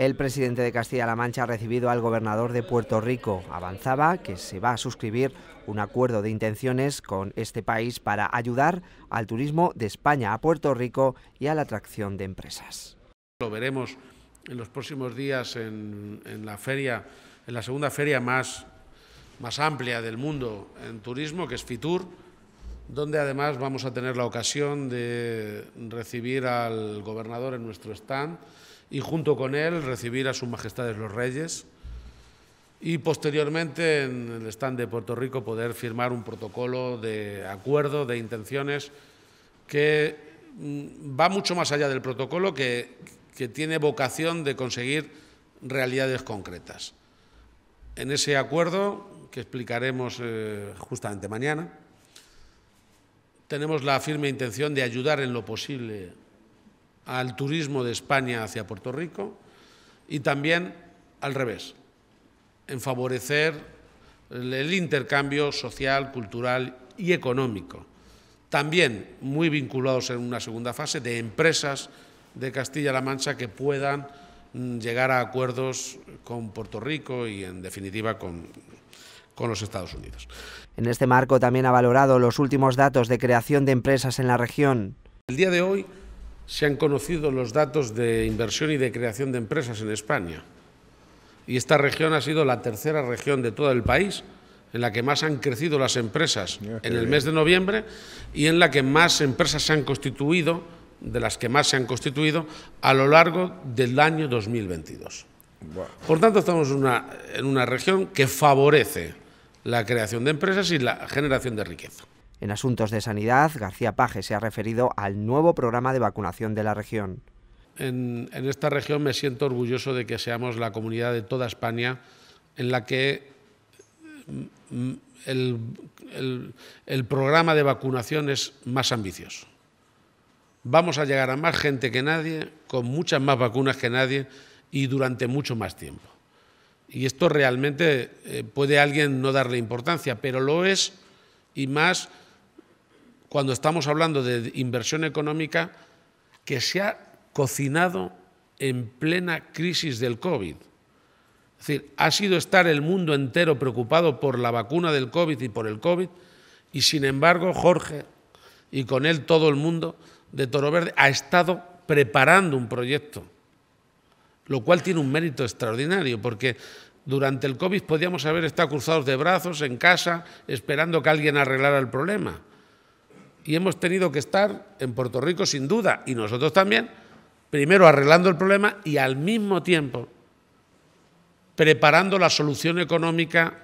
El presidente de Castilla-La Mancha ha recibido al gobernador de Puerto Rico. Avanzaba que se va a suscribir un acuerdo de intenciones con este país para ayudar al turismo de España a Puerto Rico y a la atracción de empresas. Lo veremos en los próximos días en, la feria, en la segunda feria más, más amplia del mundo en turismo, que es FITUR, donde además vamos a tener la ocasión de recibir al gobernador en nuestro stand y junto con él recibir a sus majestades los reyes y posteriormente en el stand de Puerto Rico poder firmar un protocolo de acuerdo de intenciones que mm, va mucho más allá del protocolo, que, tiene vocación de conseguir realidades concretas. En ese acuerdo, que explicaremos eh, justamente mañana, tenemos la firme intención de ayudar en lo posible al turismo de España hacia Puerto Rico y también al revés, en favorecer el intercambio social, cultural y económico. También muy vinculados en una segunda fase de empresas de Castilla-La Mancha que puedan mm, llegar a acuerdos con Puerto Rico y, en definitiva, con, con los Estados Unidos. En este marco también ha valorado los últimos datos de creación de empresas en la región. El día de hoy se han conocido los datos de inversión y de creación de empresas en España. Y esta región ha sido la tercera región de todo el país en la que más han crecido las empresas en el mes de noviembre y en la que más empresas se han constituido, de las que más se han constituido, a lo largo del año 2022. Por tanto, estamos en una región que favorece la creación de empresas y la generación de riqueza. En asuntos de sanidad, García Paje se ha referido al nuevo programa de vacunación de la región. En, esta región me siento orgulloso de que seamos la comunidad de toda España en la que mm, mm, el, programa de vacunación es más ambicioso. Vamos a llegar a más gente que nadie, con muchas más vacunas que nadie y durante mucho más tiempo. Y esto realmente eh, puede alguien no darle importancia, pero lo es y más cuando estamos hablando de inversión económica que se ha cocinado en plena crisis del COVID. Es decir, ha sido estar el mundo entero preocupado por la vacuna del COVID y por el COVID, y sin embargo Jorge, y con él todo el mundo de Toro Verde, ha estado preparando un proyecto, lo cual tiene un mérito extraordinario, porque durante el COVID podíamos haber estado cruzados de brazos en casa esperando que alguien arreglara el problema y hemos tenido que estar en Puerto Rico sin duda, y nosotros también, primero arreglando el problema y al mismo tiempo preparando la solución económica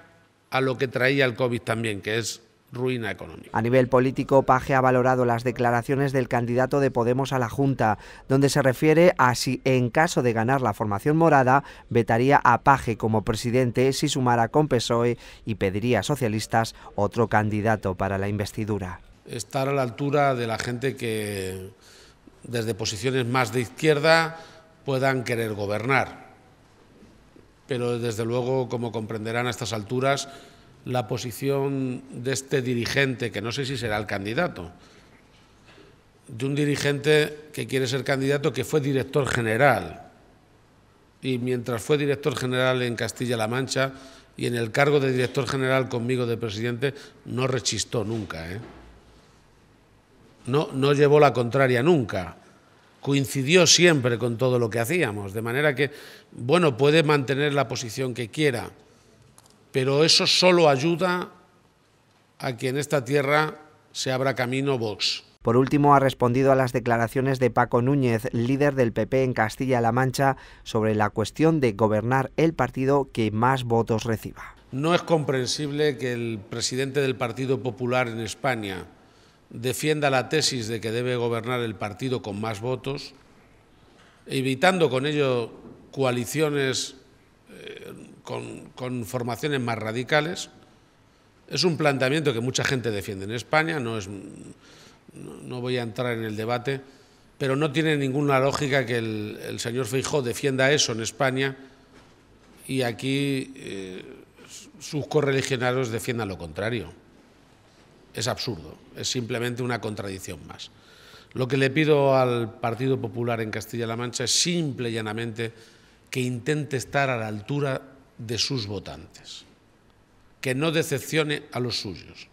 a lo que traía el COVID también, que es ruina económica. A nivel político, Paje ha valorado las declaraciones del candidato de Podemos a la Junta, donde se refiere a si, en caso de ganar la formación morada, vetaría a Paje como presidente si sumara con PSOE y pediría a socialistas otro candidato para la investidura estar a la altura de la gente que desde posiciones más de izquierda puedan querer gobernar. Pero desde luego, como comprenderán a estas alturas, la posición de este dirigente, que no sé si será el candidato, de un dirigente que quiere ser candidato, que fue director general. Y mientras fue director general en Castilla-La Mancha y en el cargo de director general conmigo de presidente, no rechistó nunca. ¿eh? no, no llevó la contraria nunca, coincidió siempre con todo lo que hacíamos, de manera que, bueno, puede mantener la posición que quiera, pero eso solo ayuda a que en esta tierra se abra camino Vox. Por último, ha respondido a las declaraciones de Paco Núñez, líder del PP en Castilla-La Mancha, sobre la cuestión de gobernar el partido que más votos reciba. No es comprensible que el presidente del Partido Popular en España, defienda la tesis de que debe gobernar el partido con más votos, evitando con ello coaliciones eh, con, formaciones más radicales. Es un planteamiento que mucha gente defiende en España, no, es, no, voy a entrar en el debate, pero no tiene ninguna lógica que el, señor Feijó defienda eso en España y aquí eh, sus correligionarios defiendan lo contrario es absurdo, es simplemente una contradicción más. Lo que le pido al Partido Popular en Castilla-La Mancha es simple y llanamente que intente estar a la altura de sus votantes, que no decepcione a los suyos.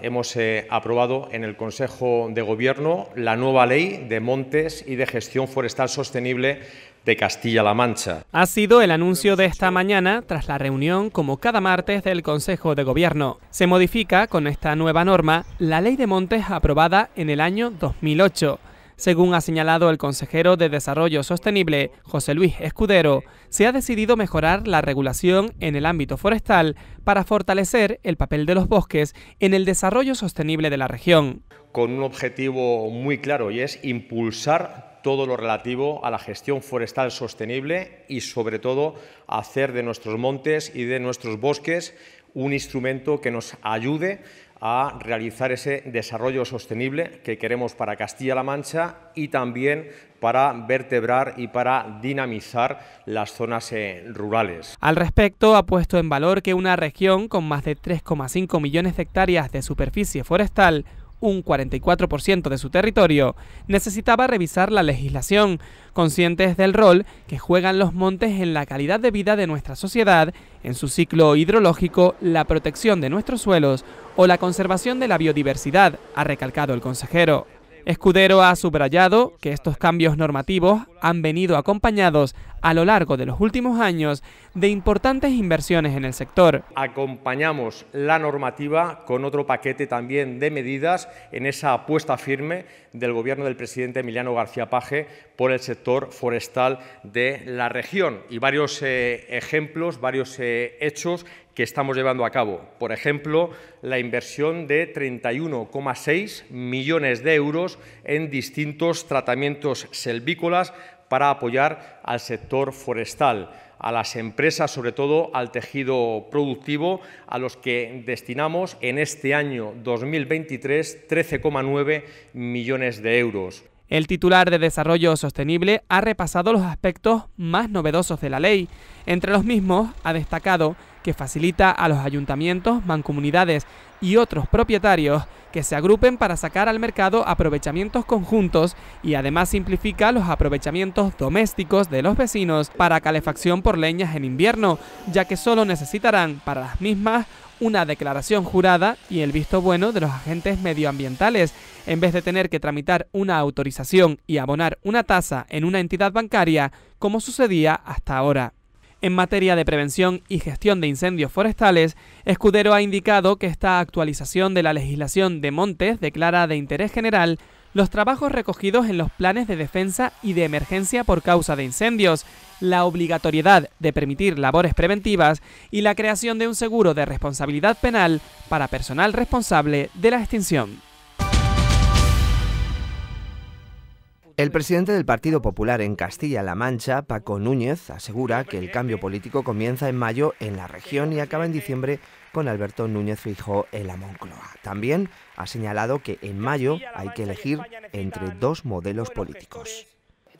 Hemos eh, aprobado en el Consejo de Gobierno la nueva ley de montes y de gestión forestal sostenible de Castilla-La Mancha. Ha sido el anuncio de esta mañana tras la reunión, como cada martes, del Consejo de Gobierno. Se modifica con esta nueva norma la Ley de Montes aprobada en el año 2008. Según ha señalado el consejero de Desarrollo Sostenible, José Luis Escudero, se ha decidido mejorar la regulación en el ámbito forestal para fortalecer el papel de los bosques en el desarrollo sostenible de la región. Con un objetivo muy claro y es impulsar todo lo relativo a la gestión forestal sostenible y sobre todo hacer de nuestros montes y de nuestros bosques un instrumento que nos ayude a realizar ese desarrollo sostenible que queremos para Castilla-La Mancha y también para vertebrar y para dinamizar las zonas eh, rurales. Al respecto, ha puesto en valor que una región con más de 3,5 millones de hectáreas de superficie forestal un 44% de su territorio, necesitaba revisar la legislación, conscientes del rol que juegan los montes en la calidad de vida de nuestra sociedad, en su ciclo hidrológico, la protección de nuestros suelos o la conservación de la biodiversidad, ha recalcado el consejero. Escudero ha subrayado que estos cambios normativos han venido acompañados a lo largo de los últimos años de importantes inversiones en el sector. Acompañamos la normativa con otro paquete también de medidas en esa apuesta firme del gobierno del presidente Emiliano García Paje por el sector forestal de la región y varios eh, ejemplos, varios eh, hechos que estamos llevando a cabo. Por ejemplo, la inversión de 31,6 millones de euros en distintos tratamientos selvícolas para apoyar al sector forestal, a las empresas, sobre todo al tejido productivo, a los que destinamos en este año 2023 13,9 millones de euros. El titular de Desarrollo Sostenible ha repasado los aspectos más novedosos de la ley. Entre los mismos, ha destacado que facilita a los ayuntamientos, mancomunidades y otros propietarios que se agrupen para sacar al mercado aprovechamientos conjuntos y además simplifica los aprovechamientos domésticos de los vecinos para calefacción por leñas en invierno, ya que solo necesitarán para las mismas una declaración jurada y el visto bueno de los agentes medioambientales, en vez de tener que tramitar una autorización y abonar una tasa en una entidad bancaria, como sucedía hasta ahora. En materia de prevención y gestión de incendios forestales, Escudero ha indicado que esta actualización de la legislación de montes declara de interés general los trabajos recogidos en los planes de defensa y de emergencia por causa de incendios, la obligatoriedad de permitir labores preventivas y la creación de un seguro de responsabilidad penal para personal responsable de la extinción. El presidente del Partido Popular en Castilla-La Mancha, Paco Núñez, asegura que el cambio político comienza en mayo en la región y acaba en diciembre con Alberto Núñez Fijó en la Moncloa. También ha señalado que en mayo hay que elegir entre dos modelos políticos.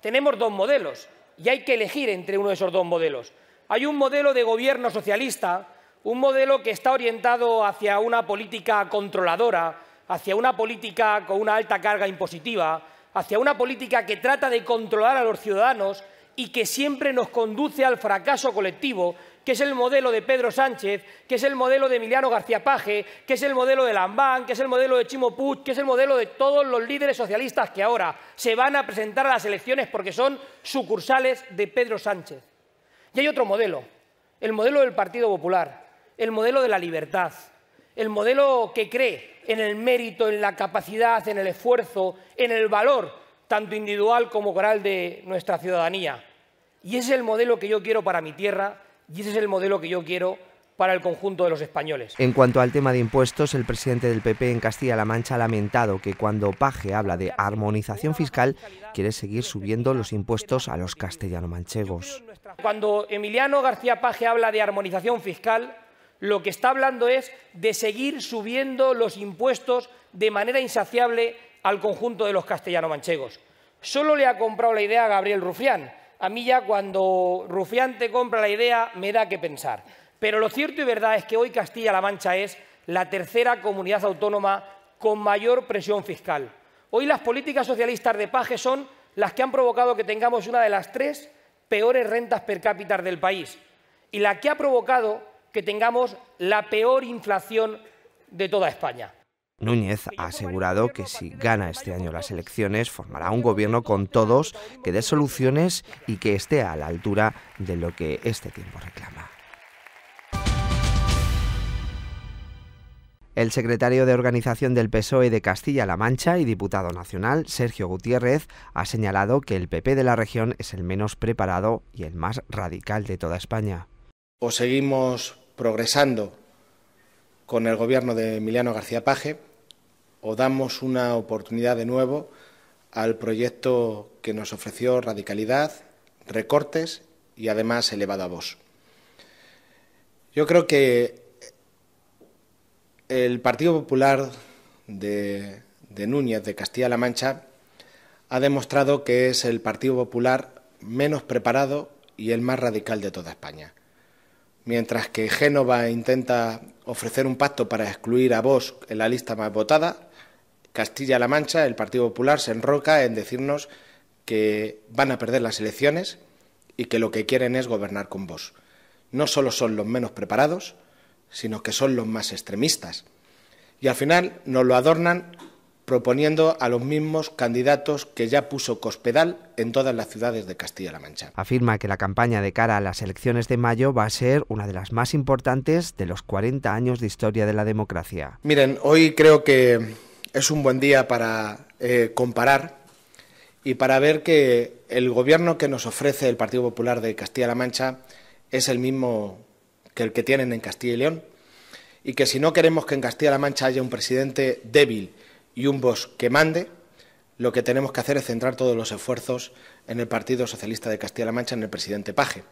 Tenemos dos modelos y hay que elegir entre uno de esos dos modelos. Hay un modelo de gobierno socialista, un modelo que está orientado hacia una política controladora, hacia una política con una alta carga impositiva, hacia una política que trata de controlar a los ciudadanos y que siempre nos conduce al fracaso colectivo que es el modelo de Pedro Sánchez, que es el modelo de Emiliano García Paje, que es el modelo de Lambán, que es el modelo de Chimo Puig, que es el modelo de todos los líderes socialistas que ahora se van a presentar a las elecciones porque son sucursales de Pedro Sánchez. Y hay otro modelo, el modelo del Partido Popular, el modelo de la libertad, el modelo que cree en el mérito, en la capacidad, en el esfuerzo, en el valor, tanto individual como coral, de nuestra ciudadanía. Y ese es el modelo que yo quiero para mi tierra, y ese es el modelo que yo quiero para el conjunto de los españoles. En cuanto al tema de impuestos, el presidente del PP en Castilla-La Mancha ha lamentado que cuando Paje habla de armonización fiscal, quiere seguir subiendo los impuestos a los castellano-manchegos. Cuando Emiliano García Paje habla de armonización fiscal, lo que está hablando es de seguir subiendo los impuestos de manera insaciable al conjunto de los castellano-manchegos. Solo le ha comprado la idea a Gabriel Rufián, a mí ya cuando Rufián te compra la idea me da que pensar. Pero lo cierto y verdad es que hoy Castilla-La Mancha es la tercera comunidad autónoma con mayor presión fiscal. Hoy las políticas socialistas de paje son las que han provocado que tengamos una de las tres peores rentas per cápita del país y la que ha provocado que tengamos la peor inflación de toda España. Núñez ha asegurado que si gana este año las elecciones formará un gobierno con todos que dé soluciones y que esté a la altura de lo que este tiempo reclama. El secretario de Organización del PSOE de Castilla-La Mancha y diputado nacional, Sergio Gutiérrez, ha señalado que el PP de la región es el menos preparado y el más radical de toda España. O seguimos progresando con el gobierno de Emiliano García Paje, o damos una oportunidad de nuevo al proyecto que nos ofreció radicalidad, recortes y además elevado a voz. Yo creo que el Partido Popular de, de Núñez de Castilla-La Mancha ha demostrado que es el Partido Popular menos preparado y el más radical de toda España. Mientras que Génova intenta ofrecer un pacto para excluir a Vox en la lista más votada, Castilla-La Mancha, el Partido Popular se enroca en decirnos que van a perder las elecciones y que lo que quieren es gobernar con vos. No solo son los menos preparados, sino que son los más extremistas. Y al final nos lo adornan proponiendo a los mismos candidatos que ya puso Cospedal en todas las ciudades de Castilla-La Mancha. Afirma que la campaña de cara a las elecciones de mayo va a ser una de las más importantes de los 40 años de historia de la democracia. Miren, hoy creo que es un buen día para eh, comparar y para ver que el gobierno que nos ofrece el Partido Popular de Castilla-La Mancha es el mismo que el que tienen en Castilla y León y que si no queremos que en Castilla-La Mancha haya un presidente débil y un voz que mande, lo que tenemos que hacer es centrar todos los esfuerzos en el Partido Socialista de Castilla-La Mancha, en el presidente Paje.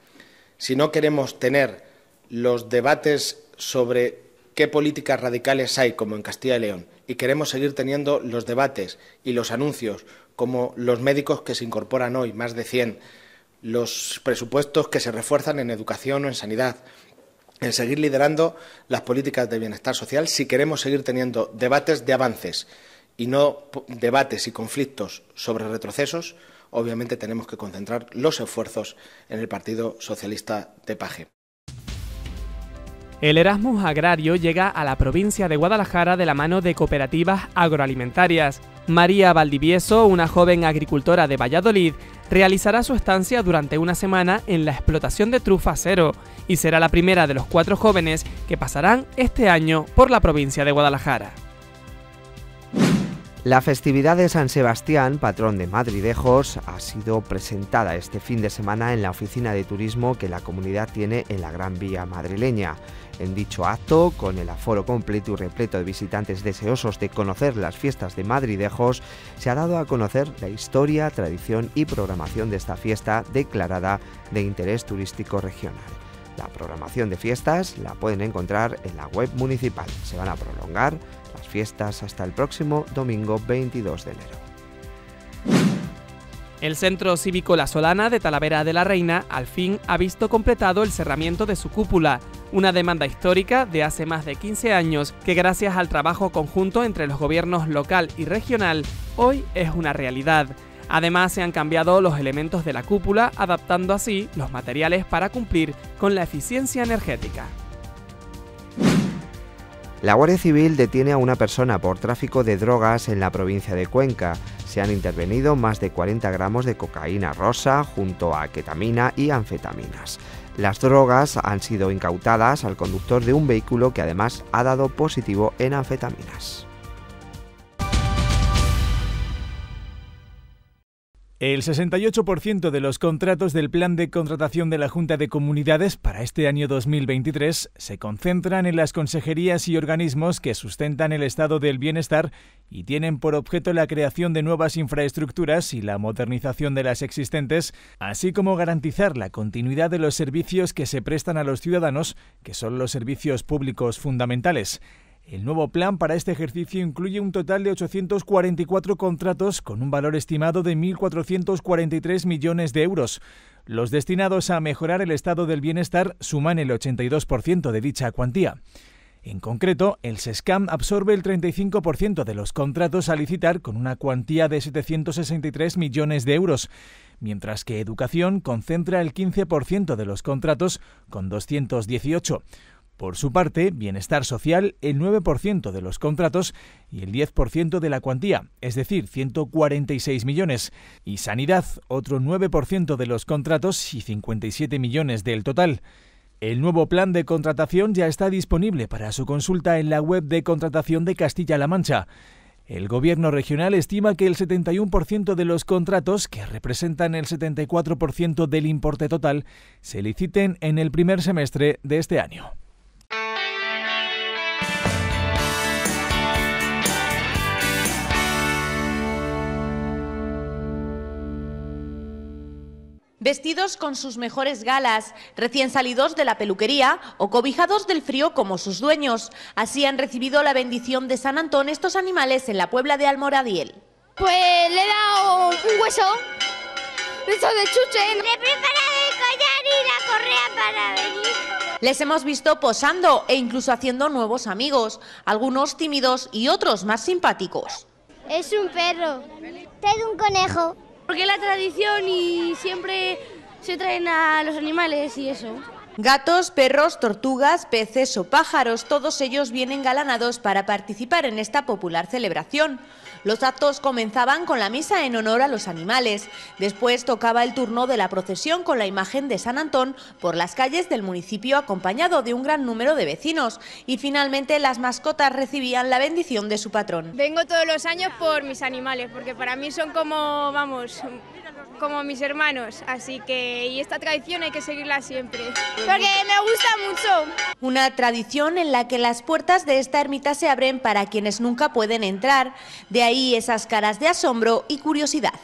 Si no queremos tener los debates sobre qué políticas radicales hay, como en Castilla y León, y queremos seguir teniendo los debates y los anuncios, como los médicos que se incorporan hoy, más de 100, los presupuestos que se refuerzan en educación o en sanidad, en seguir liderando las políticas de bienestar social si queremos seguir teniendo debates de avances y no debates y conflictos sobre retrocesos, obviamente tenemos que concentrar los esfuerzos en el Partido Socialista de Paje. El Erasmus Agrario llega a la provincia de Guadalajara de la mano de cooperativas agroalimentarias. María Valdivieso, una joven agricultora de Valladolid, realizará su estancia durante una semana en la explotación de trufa cero y será la primera de los cuatro jóvenes que pasarán este año por la provincia de Guadalajara. La festividad de San Sebastián, patrón de Madridejos, ha sido presentada este fin de semana en la oficina de turismo que la comunidad tiene en la Gran Vía madrileña en dicho acto, con el aforo completo y repleto de visitantes deseosos de conocer las fiestas de Madridejos, se ha dado a conocer la historia, tradición y programación de esta fiesta declarada de interés turístico regional. La programación de fiestas la pueden encontrar en la web municipal. Se van a prolongar las fiestas hasta el próximo domingo 22 de enero. El Centro Cívico La Solana de Talavera de la Reina al fin ha visto completado el cerramiento de su cúpula, una demanda histórica de hace más de 15 años que gracias al trabajo conjunto entre los gobiernos local y regional hoy es una realidad. Además se han cambiado los elementos de la cúpula, adaptando así los materiales para cumplir con la eficiencia energética. La Guardia Civil detiene a una persona por tráfico de drogas en la provincia de Cuenca. Se han intervenido más de 40 gramos de cocaína rosa junto a ketamina y anfetaminas. Las drogas han sido incautadas al conductor de un vehículo que además ha dado positivo en anfetaminas. El 68% de los contratos del plan de contratación de la Junta de Comunidades para este año 2023 se concentran en las consejerías y organismos que sustentan el estado del bienestar y tienen por objeto la creación de nuevas infraestructuras y la modernización de las existentes, así como garantizar la continuidad de los servicios que se prestan a los ciudadanos, que son los servicios públicos fundamentales. El nuevo plan para este ejercicio incluye un total de 844 contratos con un valor estimado de 1.443 millones de euros. Los destinados a mejorar el estado del bienestar suman el 82% de dicha cuantía. En concreto, el SESCAM absorbe el 35% de los contratos a licitar con una cuantía de 763 millones de euros, mientras que Educación concentra el 15% de los contratos con 218. Por su parte, Bienestar Social, el 9% de los contratos y el 10% de la cuantía, es decir, 146 millones. Y Sanidad, otro 9% de los contratos y 57 millones del total. El nuevo plan de contratación ya está disponible para su consulta en la web de contratación de Castilla-La Mancha. El gobierno regional estima que el 71% de los contratos, que representan el 74% del importe total, se liciten en el primer semestre de este año. Vestidos con sus mejores galas, recién salidos de la peluquería o cobijados del frío como sus dueños. Así han recibido la bendición de San Antón estos animales en la Puebla de Almoradiel. Pues le he dado un hueso, hueso de chuche. Le he preparado el collar y la correa para venir. Les hemos visto posando e incluso haciendo nuevos amigos, algunos tímidos y otros más simpáticos. Es un perro. Es un conejo. Porque es la tradición y siempre se traen a los animales y eso. Gatos, perros, tortugas, peces o pájaros, todos ellos vienen galanados para participar en esta popular celebración. Los actos comenzaban con la misa en honor a los animales. Después tocaba el turno de la procesión con la imagen de San Antón por las calles del municipio acompañado de un gran número de vecinos. Y finalmente las mascotas recibían la bendición de su patrón. Vengo todos los años por mis animales porque para mí son como, vamos, como mis hermanos, así que y esta tradición hay que seguirla siempre, porque me gusta mucho. Una tradición en la que las puertas de esta ermita se abren para quienes nunca pueden entrar, de ahí esas caras de asombro y curiosidad.